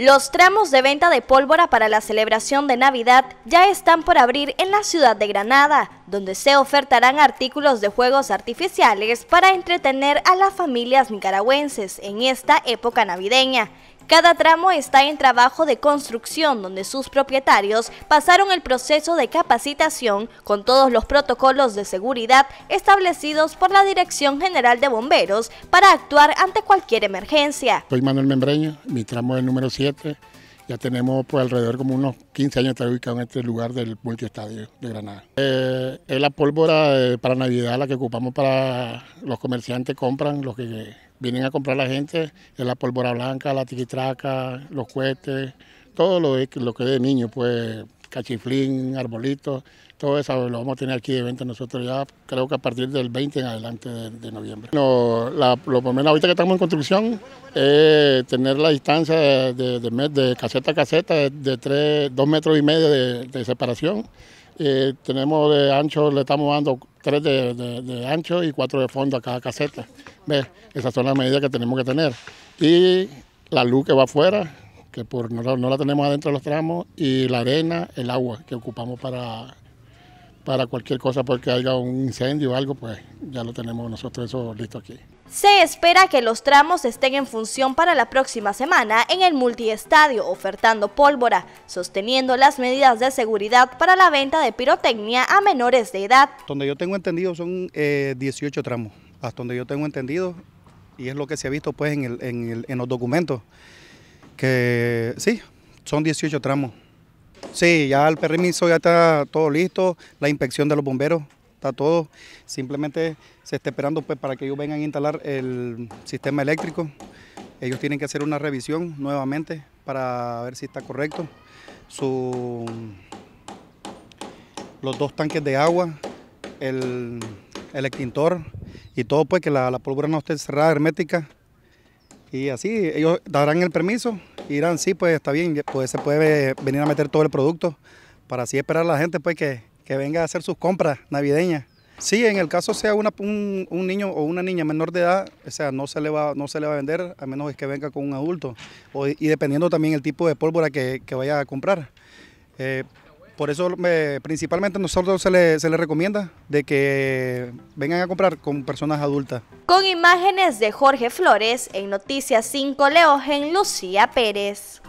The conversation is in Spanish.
Los tramos de venta de pólvora para la celebración de Navidad ya están por abrir en la ciudad de Granada, donde se ofertarán artículos de juegos artificiales para entretener a las familias nicaragüenses en esta época navideña. Cada tramo está en trabajo de construcción donde sus propietarios pasaron el proceso de capacitación con todos los protocolos de seguridad establecidos por la Dirección General de Bomberos para actuar ante cualquier emergencia. Soy Manuel Membreño, mi tramo es el número 7 ya tenemos pues alrededor como unos 15 años de estar en este lugar del multiestadio de Granada. Eh, es la pólvora eh, para Navidad la que ocupamos para los comerciantes compran, los que vienen a comprar la gente, es la pólvora blanca, la tiquitraca, los cohetes, todo lo, lo que es de niño, pues Cachiflín, arbolitos... todo eso lo vamos a tener aquí de venta nosotros ya, creo que a partir del 20 en adelante de, noviembre. No, lo primero ahorita que estamos en construcción es tener la distancia de, de caseta a caseta de, 2 metros y medio de, separación. Eh, tenemos de ancho, le estamos dando tres de, ancho y 4 de fondo a cada caseta. ¿Ves? Esas son las medidas que tenemos que tener. Y la luz que va afuera, por no, la tenemos adentro de los tramos, y la arena, el agua que ocupamos para, para cualquier cosa, porque haya un incendio o algo, pues ya lo tenemos nosotros listo aquí. Se espera que los tramos estén en función para la próxima semana en el multiestadio, ofertando pólvora, sosteniendo las medidas de seguridad para la venta de pirotecnia a menores de edad. Donde yo tengo entendido son 18 eh, tramos, hasta donde yo tengo entendido, y es lo que se ha visto pues en, en, en los documentos que sí, son 18 tramos. Sí, ya el permiso ya está todo listo, la inspección de los bomberos está todo. Simplemente se está esperando pues, para que ellos vengan a instalar el sistema eléctrico. Ellos tienen que hacer una revisión nuevamente para ver si está correcto. Su, los dos tanques de agua, el, extintor y todo, pues que la, la pólvora no esté cerrada hermética. Y así ellos darán el permiso, irán, sí, pues está bien, pues se puede venir a meter todo el producto para así esperar a la gente pues que, venga a hacer sus compras navideñas. Si en el caso sea un, niño o una niña menor de edad, o sea, no se le va, no se le va a vender a menos que venga con un adulto. y dependiendo también el tipo de pólvora que, vaya a comprar. Eh, por eso eh, principalmente nosotros se les se le recomienda de que vengan a comprar con personas adultas. Con imágenes de Jorge Flores en Noticias 5 Leogen, Lucía Pérez.